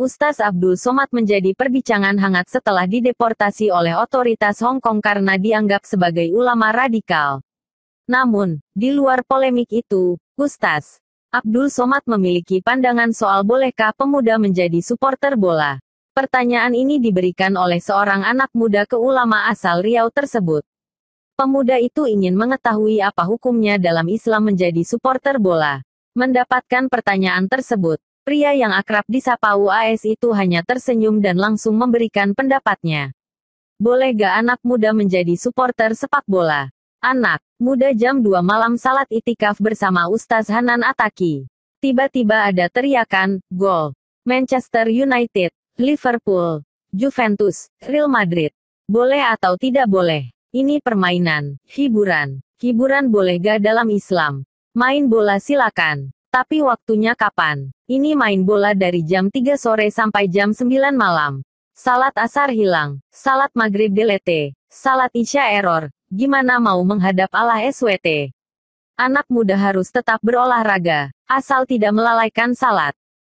Ustaz Abdul Somad menjadi perbincangan hangat setelah dideportasi oleh otoritas Hong Kong karena dianggap sebagai ulama radikal. Namun, di luar polemik itu, Ustaz Abdul Somad memiliki pandangan soal bolehkah pemuda menjadi supporter bola. Pertanyaan ini diberikan oleh seorang anak muda ke ulama asal Riau tersebut. Pemuda itu ingin mengetahui apa hukumnya dalam Islam menjadi supporter bola. Mendapatkan pertanyaan tersebut, Pria yang akrab disapa UAS itu hanya tersenyum dan langsung memberikan pendapatnya. Boleh gak anak muda menjadi supporter sepak bola? Anak muda jam 2 malam salat itikaf bersama Ustaz Hanan Ataki. Tiba-tiba ada teriakan, gol. Manchester United, Liverpool, Juventus, Real Madrid. Boleh atau tidak boleh? Ini permainan, hiburan. Hiburan boleh gak dalam Islam? Main bola silakan. Tapi waktunya kapan? Ini main bola dari jam 3 sore sampai jam 9 malam. Salat asar hilang, salat maghrib delete, salat isya error. Gimana mau menghadap Allah SWT? Anak muda harus tetap berolahraga, asal tidak melalaikan salat.